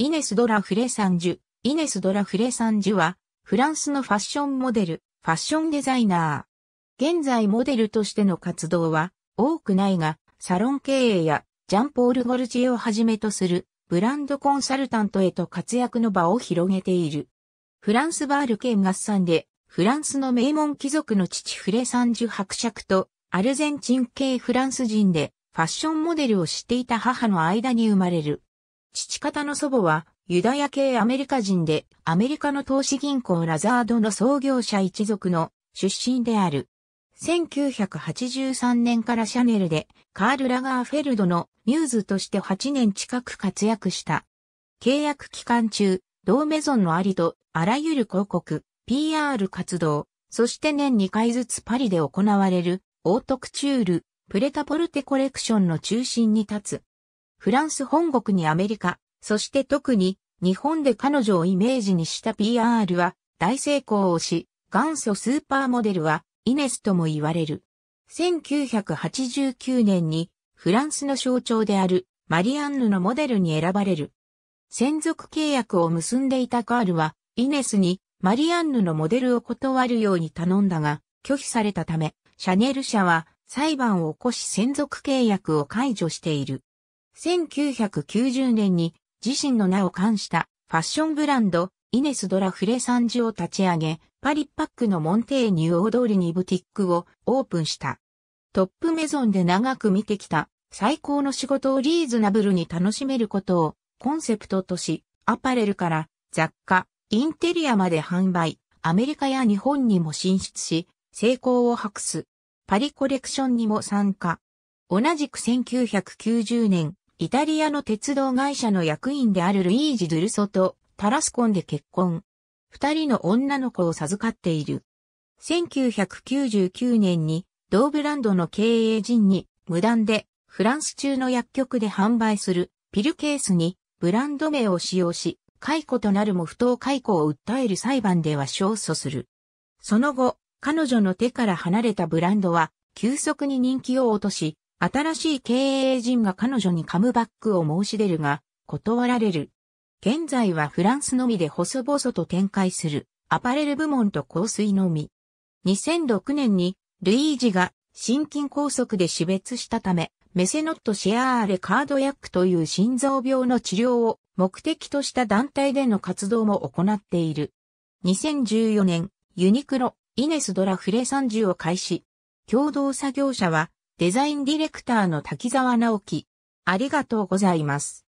イネス・ドラ・フレサンジュ。イネス・ドラ・フレサンジュは、フランスのファッションモデル、ファッションデザイナー。現在モデルとしての活動は多くないが、サロン経営やジャンポール・ゴルジエをはじめとするブランドコンサルタントへと活躍の場を広げている。フランスバール県合算で、フランスの名門貴族の父フレサンジュ伯爵と、アルゼンチン系フランス人でファッションモデルを知っていた母の間に生まれる。父方の祖母は、ユダヤ系アメリカ人で、アメリカの投資銀行ラザードの創業者一族の出身である。1983年からシャネルで、カール・ラガーフェルドのミューズとして8年近く活躍した。契約期間中、同メゾンのありと、あらゆる広告、PR 活動、そして年2回ずつパリで行われる、オートクチュール、プレタポルテコレクションの中心に立つ。フランス本国にアメリカ、そして特に日本で彼女をイメージにした PR は大成功をし、元祖スーパーモデルはイネスとも言われる。1989年にフランスの象徴であるマリアンヌのモデルに選ばれる。専属契約を結んでいたカールはイネスにマリアンヌのモデルを断るように頼んだが拒否されたためシャネル社は裁判を起こし専属契約を解除している。1990年に自身の名を冠したファッションブランド、イネス・ドラフレサンジを立ち上げ、パリパックのモンテーニュ大通りにブティックをオープンした。トップメゾンで長く見てきた最高の仕事をリーズナブルに楽しめることをコンセプトとし、アパレルから雑貨、インテリアまで販売、アメリカや日本にも進出し、成功を博す。パリコレクションにも参加。同じく1990年、イタリアの鉄道会社の役員であるルイージ・ドゥルソとタラスコンで結婚。二人の女の子を授かっている。1999年に同ブランドの経営陣に無断でフランス中の薬局で販売するピルケースにブランド名を使用し、解雇となるも不当解雇を訴える裁判では勝訴する。その後、彼女の手から離れたブランドは急速に人気を落とし、新しい経営陣が彼女にカムバックを申し出るが、断られる。現在はフランスのみで細々と展開するアパレル部門と香水のみ。2006年にルイージが心筋梗塞で死別したため、メセノットシェアーレカードヤックという心臓病の治療を目的とした団体での活動も行っている。2014年、ユニクロ、イネス・ドラフレ30を開始。共同作業者は、デザインディレクターの滝沢直樹。ありがとうございます。